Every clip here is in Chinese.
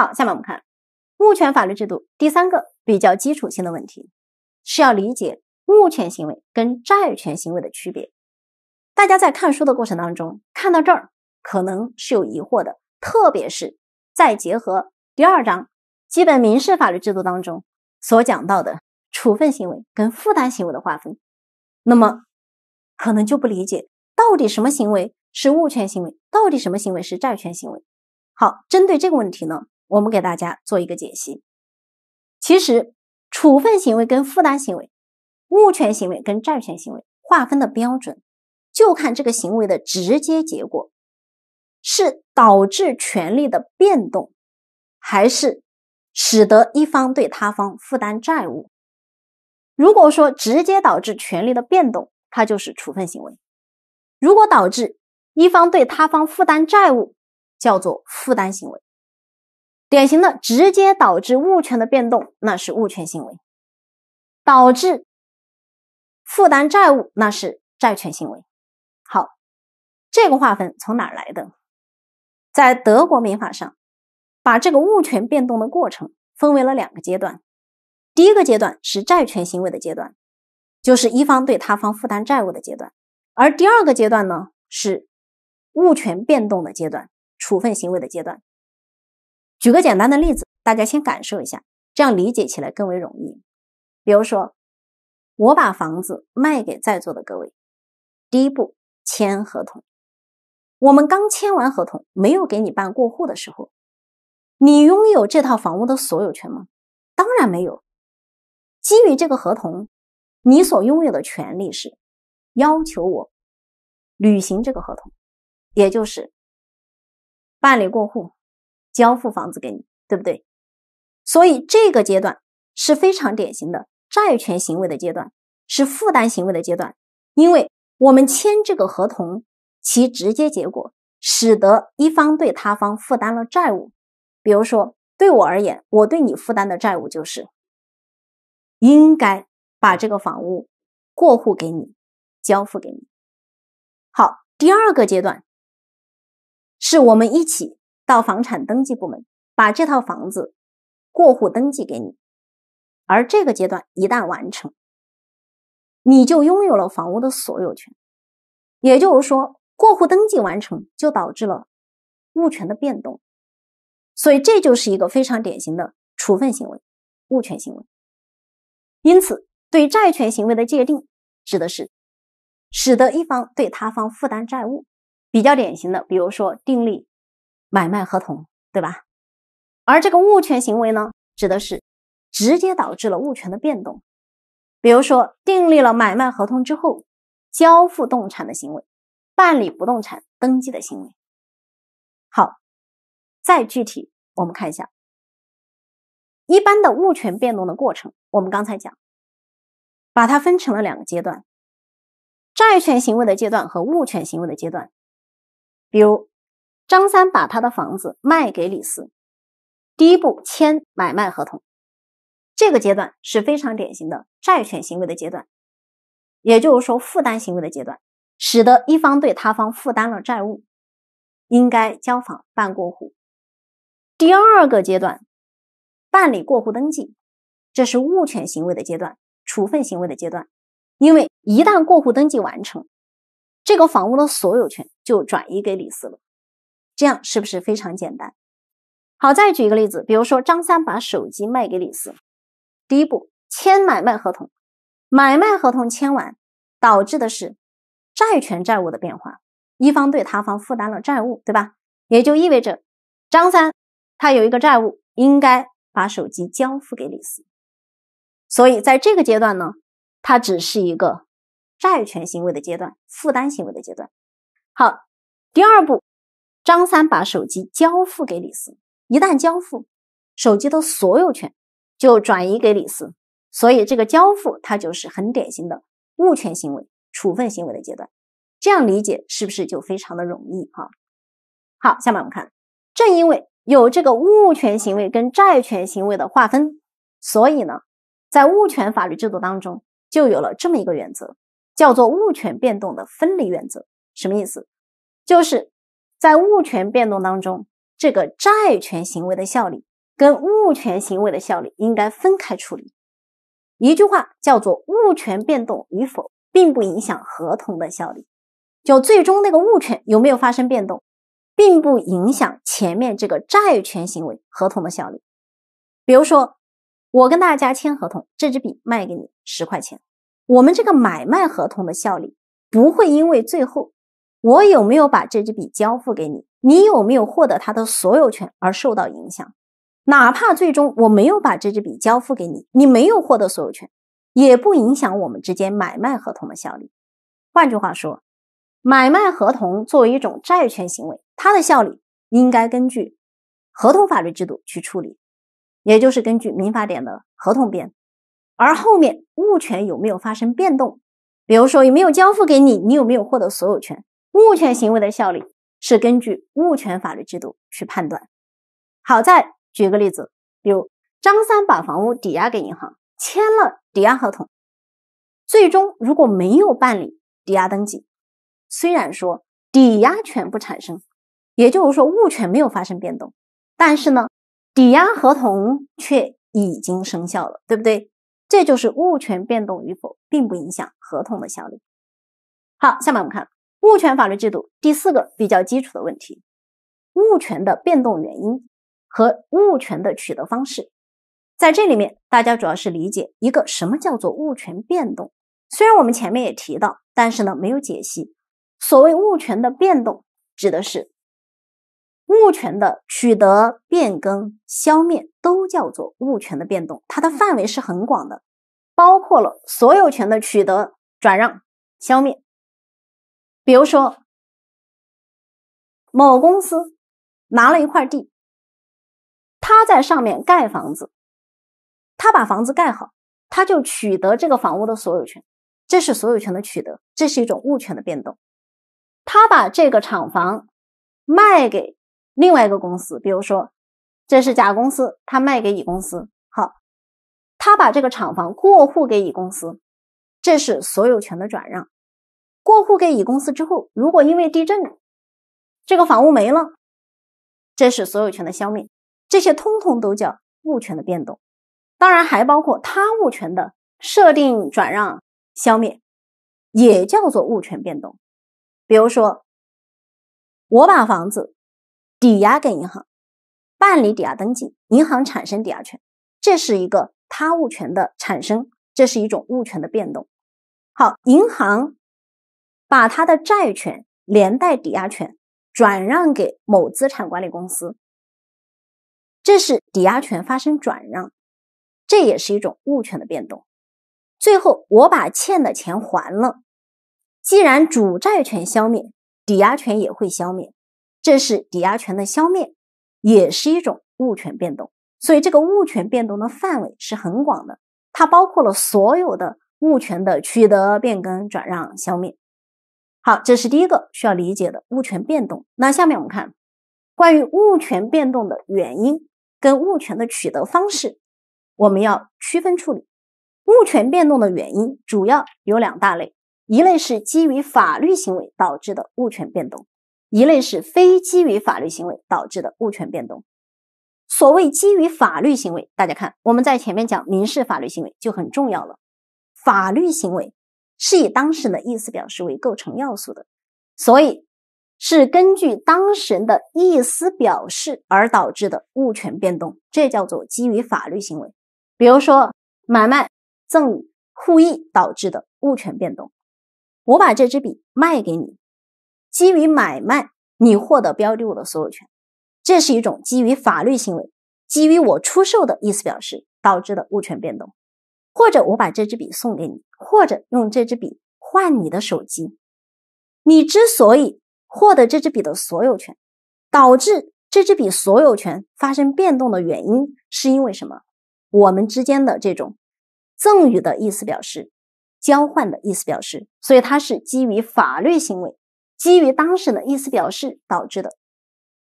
好，下面我们看物权法律制度第三个比较基础性的问题，是要理解物权行为跟债权行为的区别。大家在看书的过程当中，看到这儿可能是有疑惑的，特别是再结合第二章基本民事法律制度当中所讲到的处分行为跟负担行为的划分，那么可能就不理解到底什么行为是物权行为，到底什么行为是债权行为。好，针对这个问题呢。我们给大家做一个解析。其实，处分行为跟负担行为、物权行为跟债权行为划分的标准，就看这个行为的直接结果是导致权利的变动，还是使得一方对他方负担债务。如果说直接导致权利的变动，它就是处分行为；如果导致一方对他方负担债务，叫做负担行为。典型的直接导致物权的变动，那是物权行为；导致负担债务，那是债权行为。好，这个划分从哪来的？在德国民法上，把这个物权变动的过程分为了两个阶段。第一个阶段是债权行为的阶段，就是一方对他方负担债务的阶段；而第二个阶段呢，是物权变动的阶段，处分行为的阶段。举个简单的例子，大家先感受一下，这样理解起来更为容易。比如说，我把房子卖给在座的各位，第一步签合同。我们刚签完合同，没有给你办过户的时候，你拥有这套房屋的所有权吗？当然没有。基于这个合同，你所拥有的权利是要求我履行这个合同，也就是办理过户。交付房子给你，对不对？所以这个阶段是非常典型的债权行为的阶段，是负担行为的阶段。因为我们签这个合同，其直接结果使得一方对他方负担了债务。比如说，对我而言，我对你负担的债务就是应该把这个房屋过户给你，交付给你。好，第二个阶段是我们一起。到房产登记部门把这套房子过户登记给你，而这个阶段一旦完成，你就拥有了房屋的所有权，也就是说，过户登记完成就导致了物权的变动，所以这就是一个非常典型的处分行为，物权行为。因此，对债权行为的界定指的是使得一方对他方负担债务，比较典型的，比如说订立。买卖合同，对吧？而这个物权行为呢，指的是直接导致了物权的变动，比如说订立了买卖合同之后，交付动产的行为，办理不动产登记的行为。好，再具体，我们看一下一般的物权变动的过程。我们刚才讲，把它分成了两个阶段：债权行为的阶段和物权行为的阶段，比如。张三把他的房子卖给李四，第一步签买卖合同，这个阶段是非常典型的债权行为的阶段，也就是说负担行为的阶段，使得一方对他方负担了债务，应该交房办过户。第二个阶段办理过户登记，这是物权行为的阶段，处分行为的阶段，因为一旦过户登记完成，这个房屋的所有权就转移给李四了。这样是不是非常简单？好，再举一个例子，比如说张三把手机卖给李四，第一步签买卖合同，买卖合同签完，导致的是债权债务的变化，一方对他方负担了债务，对吧？也就意味着张三他有一个债务，应该把手机交付给李四，所以在这个阶段呢，它只是一个债权行为的阶段，负担行为的阶段。好，第二步。张三把手机交付给李四，一旦交付，手机的所有权就转移给李四，所以这个交付它就是很典型的物权行为、处分行为的阶段。这样理解是不是就非常的容易啊？好，下面我们看，正因为有这个物权行为跟债权行为的划分，所以呢，在物权法律制度当中就有了这么一个原则，叫做物权变动的分离原则。什么意思？就是。在物权变动当中，这个债权行为的效力跟物权行为的效力应该分开处理。一句话叫做：物权变动与否，并不影响合同的效力。就最终那个物权有没有发生变动，并不影响前面这个债权行为合同的效力。比如说，我跟大家签合同，这支笔卖给你十块钱，我们这个买卖合同的效力不会因为最后。我有没有把这支笔交付给你？你有没有获得它的所有权而受到影响？哪怕最终我没有把这支笔交付给你，你没有获得所有权，也不影响我们之间买卖合同的效力。换句话说，买卖合同作为一种债权行为，它的效力应该根据合同法律制度去处理，也就是根据民法典的合同编。而后面物权有没有发生变动？比如说有没有交付给你？你有没有获得所有权？物权行为的效力是根据物权法律制度去判断。好在举个例子，比如张三把房屋抵押给银行，签了抵押合同。最终如果没有办理抵押登记，虽然说抵押权不产生，也就是说物权没有发生变动，但是呢，抵押合同却已经生效了，对不对？这就是物权变动与否并不影响合同的效力。好，下面我们看。物权法律制度第四个比较基础的问题，物权的变动原因和物权的取得方式，在这里面大家主要是理解一个什么叫做物权变动。虽然我们前面也提到，但是呢没有解析。所谓物权的变动，指的是物权的取得、变更、消灭，都叫做物权的变动。它的范围是很广的，包括了所有权的取得、转让、消灭。比如说，某公司拿了一块地，他在上面盖房子，他把房子盖好，他就取得这个房屋的所有权，这是所有权的取得，这是一种物权的变动。他把这个厂房卖给另外一个公司，比如说这是甲公司，他卖给乙公司，好，他把这个厂房过户给乙公司，这是所有权的转让。过户给乙公司之后，如果因为地震这个房屋没了，这是所有权的消灭。这些通通都叫物权的变动。当然，还包括他物权的设定、转让、消灭，也叫做物权变动。比如说，我把房子抵押给银行，办理抵押登记，银行产生抵押权，这是一个他物权的产生，这是一种物权的变动。好，银行。把他的债权连带抵押权转让给某资产管理公司，这是抵押权发生转让，这也是一种物权的变动。最后，我把欠的钱还了，既然主债权消灭，抵押权也会消灭，这是抵押权的消灭，也是一种物权变动。所以，这个物权变动的范围是很广的，它包括了所有的物权的取得、变更、转让、消灭。好，这是第一个需要理解的物权变动。那下面我们看关于物权变动的原因跟物权的取得方式，我们要区分处理。物权变动的原因主要有两大类，一类是基于法律行为导致的物权变动，一类是非基于法律行为导致的物权变动。所谓基于法律行为，大家看我们在前面讲民事法律行为就很重要了，法律行为。是以当事人的意思表示为构成要素的，所以是根据当事人的意思表示而导致的物权变动，这叫做基于法律行为。比如说买卖、赠与、互益导致的物权变动，我把这支笔卖给你，基于买卖，你获得标的物的所有权，这是一种基于法律行为，基于我出售的意思表示导致的物权变动，或者我把这支笔送给你。或者用这支笔换你的手机。你之所以获得这支笔的所有权，导致这支笔所有权发生变动的原因是因为什么？我们之间的这种赠与的意思表示、交换的意思表示，所以它是基于法律行为、基于当事人的意思表示导致的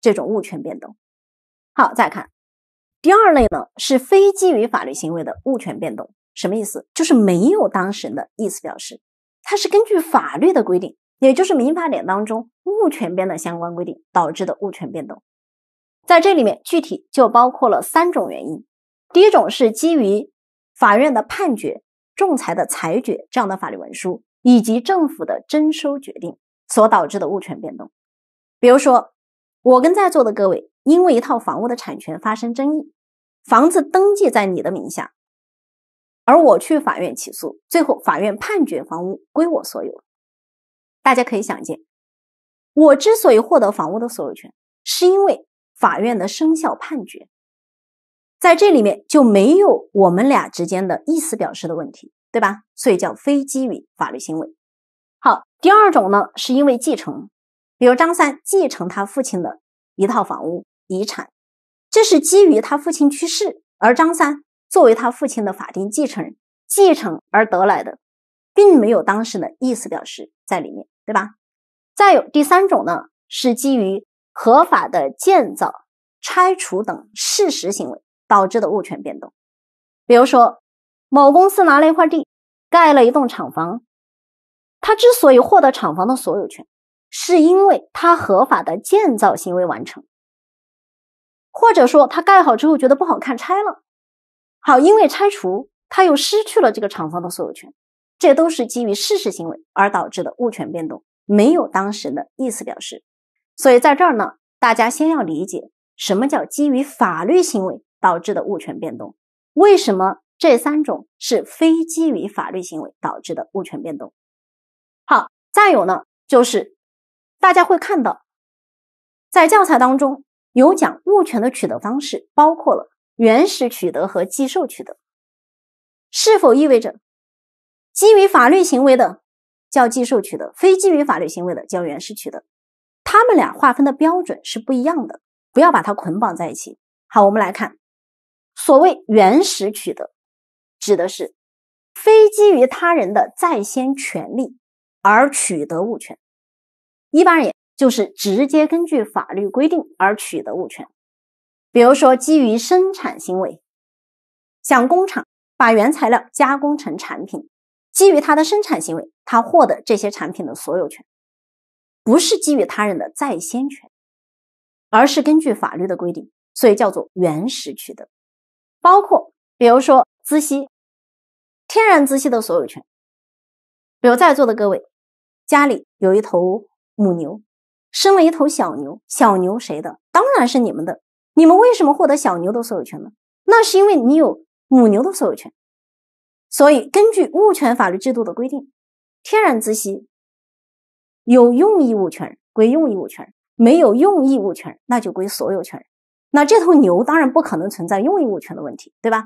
这种物权变动。好，再看第二类呢，是非基于法律行为的物权变动。什么意思？就是没有当事人的意思表示，它是根据法律的规定，也就是民法典当中物权编的相关规定导致的物权变动。在这里面，具体就包括了三种原因：第一种是基于法院的判决、仲裁的裁决这样的法律文书，以及政府的征收决定所导致的物权变动。比如说，我跟在座的各位因为一套房屋的产权发生争议，房子登记在你的名下。而我去法院起诉，最后法院判决房屋归我所有。大家可以想见，我之所以获得房屋的所有权，是因为法院的生效判决。在这里面就没有我们俩之间的意思表示的问题，对吧？所以叫非基于法律行为。好，第二种呢，是因为继承，比如张三继承他父亲的一套房屋遗产，这是基于他父亲去世，而张三。作为他父亲的法定继承人继承而得来的，并没有当时的意思表示在里面，对吧？再有第三种呢，是基于合法的建造、拆除等事实行为导致的物权变动。比如说，某公司拿了一块地，盖了一栋厂房，他之所以获得厂房的所有权，是因为他合法的建造行为完成，或者说他盖好之后觉得不好看，拆了。好，因为拆除，他又失去了这个厂房的所有权，这都是基于事实行为而导致的物权变动，没有当事人的意思表示。所以在这儿呢，大家先要理解什么叫基于法律行为导致的物权变动，为什么这三种是非基于法律行为导致的物权变动。好，再有呢，就是大家会看到，在教材当中有讲物权的取得方式，包括了。原始取得和继受取得，是否意味着基于法律行为的叫继受取得，非基于法律行为的叫原始取得？他们俩划分的标准是不一样的，不要把它捆绑在一起。好，我们来看，所谓原始取得，指的是非基于他人的在先权利而取得物权，一般而言就是直接根据法律规定而取得物权。比如说，基于生产行为，像工厂把原材料加工成产品，基于它的生产行为，他获得这些产品的所有权，不是基于他人的在先权，而是根据法律的规定，所以叫做原始取得。包括，比如说，资溪天然资溪的所有权，比如在座的各位家里有一头母牛，生了一头小牛，小牛谁的？当然是你们的。你们为什么获得小牛的所有权呢？那是因为你有母牛的所有权，所以根据物权法律制度的规定，天然孳息有用益物权人归用益物权人，没有用益物权人那就归所有权人。那这头牛当然不可能存在用益物权的问题，对吧？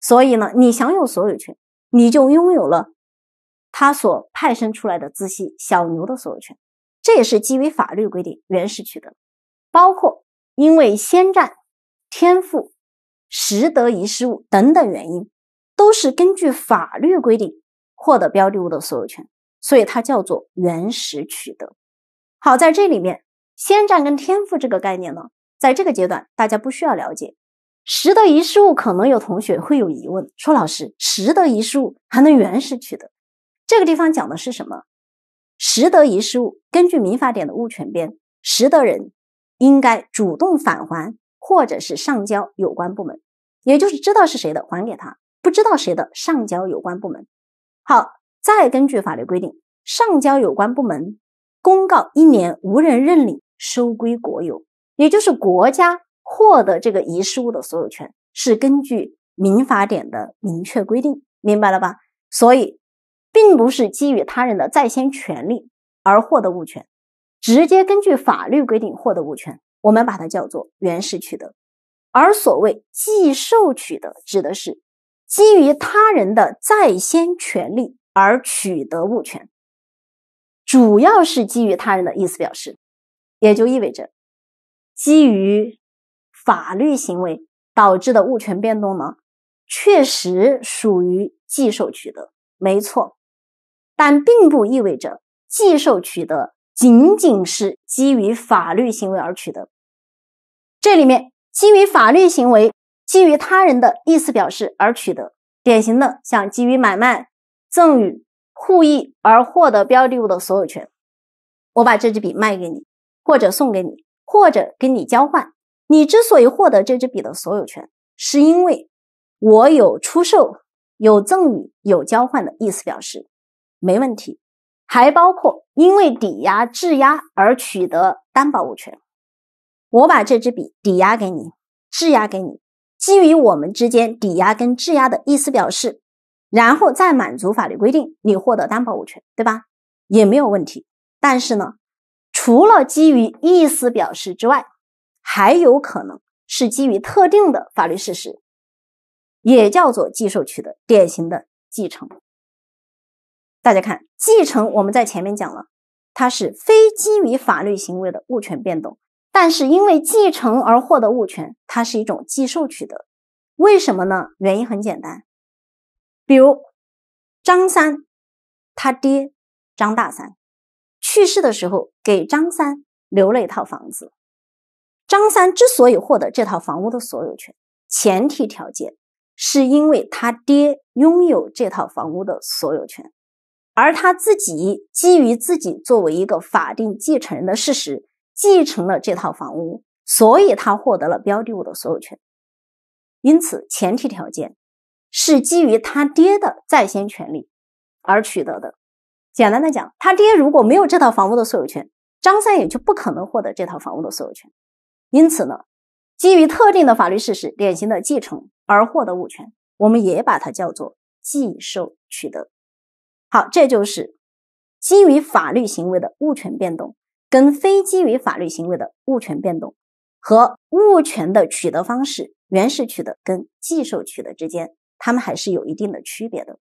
所以呢，你享有所有权，你就拥有了它所派生出来的孳息小牛的所有权。这也是基于法律规定原始取得，包括。因为先占、天赋、实得遗失物等等原因，都是根据法律规定获得标的物的所有权，所以它叫做原始取得。好，在这里面，先占跟天赋这个概念呢，在这个阶段大家不需要了解。实得遗失物，可能有同学会有疑问，说老师，实得遗失物还能原始取得？这个地方讲的是什么？实得遗失物，根据民法典的物权编，实得人。应该主动返还，或者是上交有关部门，也就是知道是谁的还给他，不知道谁的上交有关部门。好，再根据法律规定，上交有关部门公告一年无人认领，收归国有，也就是国家获得这个遗失物的所有权，是根据民法典的明确规定，明白了吧？所以，并不是基于他人的在先权利而获得物权。直接根据法律规定获得物权，我们把它叫做原始取得；而所谓继受取得，指的是基于他人的在先权利而取得物权，主要是基于他人的意思表示。也就意味着，基于法律行为导致的物权变动呢，确实属于继受取得，没错。但并不意味着继受取得。仅仅是基于法律行为而取得，这里面基于法律行为、基于他人的意思表示而取得，典型的像基于买卖、赠与、互易而获得标的物的所有权。我把这支笔卖给你，或者送给你，或者跟你交换。你之所以获得这支笔的所有权，是因为我有出售、有赠与、有交换的意思表示，没问题。还包括因为抵押、质押而取得担保物权。我把这支笔抵押给你、质押给你，基于我们之间抵押跟质押的意思表示，然后再满足法律规定，你获得担保物权，对吧？也没有问题。但是呢，除了基于意思表示之外，还有可能是基于特定的法律事实，也叫做继受取得，典型的继承。大家看，继承我们在前面讲了，它是非基于法律行为的物权变动，但是因为继承而获得物权，它是一种继受取得。为什么呢？原因很简单，比如张三他爹张大三去世的时候给张三留了一套房子，张三之所以获得这套房屋的所有权，前提条件是因为他爹拥有这套房屋的所有权。而他自己基于自己作为一个法定继承人的事实，继承了这套房屋，所以他获得了标的物的所有权。因此，前提条件是基于他爹的在先权利而取得的。简单的讲，他爹如果没有这套房屋的所有权，张三也就不可能获得这套房屋的所有权。因此呢，基于特定的法律事实，典型的继承而获得物权，我们也把它叫做继受取得。好，这就是基于法律行为的物权变动，跟非基于法律行为的物权变动和物权的取得方式，原始取得跟继受取得之间，它们还是有一定的区别的。